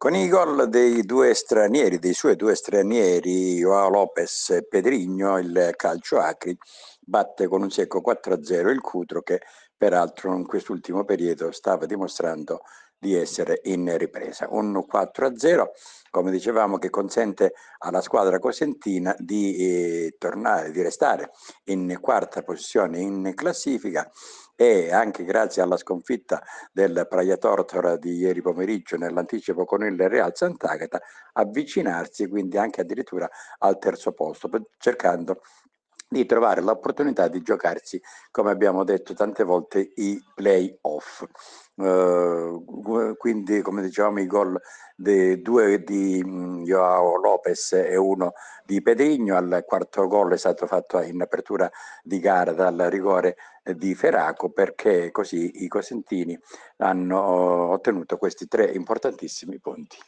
Con i gol dei due stranieri, dei suoi due stranieri, Joao Lopez e Pedrigno, il calcio Acri batte con un secco 4-0 il Cutro che peraltro in quest'ultimo periodo stava dimostrando di essere in ripresa. Un 4-0, come dicevamo, che consente alla squadra cosentina di eh, tornare, di restare in quarta posizione in classifica e anche grazie alla sconfitta del Praia Tortora di ieri pomeriggio nell'anticipo con il Real Sant'Agata avvicinarsi quindi anche addirittura al terzo posto cercando di trovare l'opportunità di giocarsi, come abbiamo detto tante volte, i playoff. Uh, quindi, come dicevamo, i gol di, due di mm, Joao Lopez e uno di Pedrigno. Al quarto gol è stato fatto in apertura di gara dal rigore di Feraco perché così i Cosentini hanno eh, ottenuto questi tre importantissimi punti.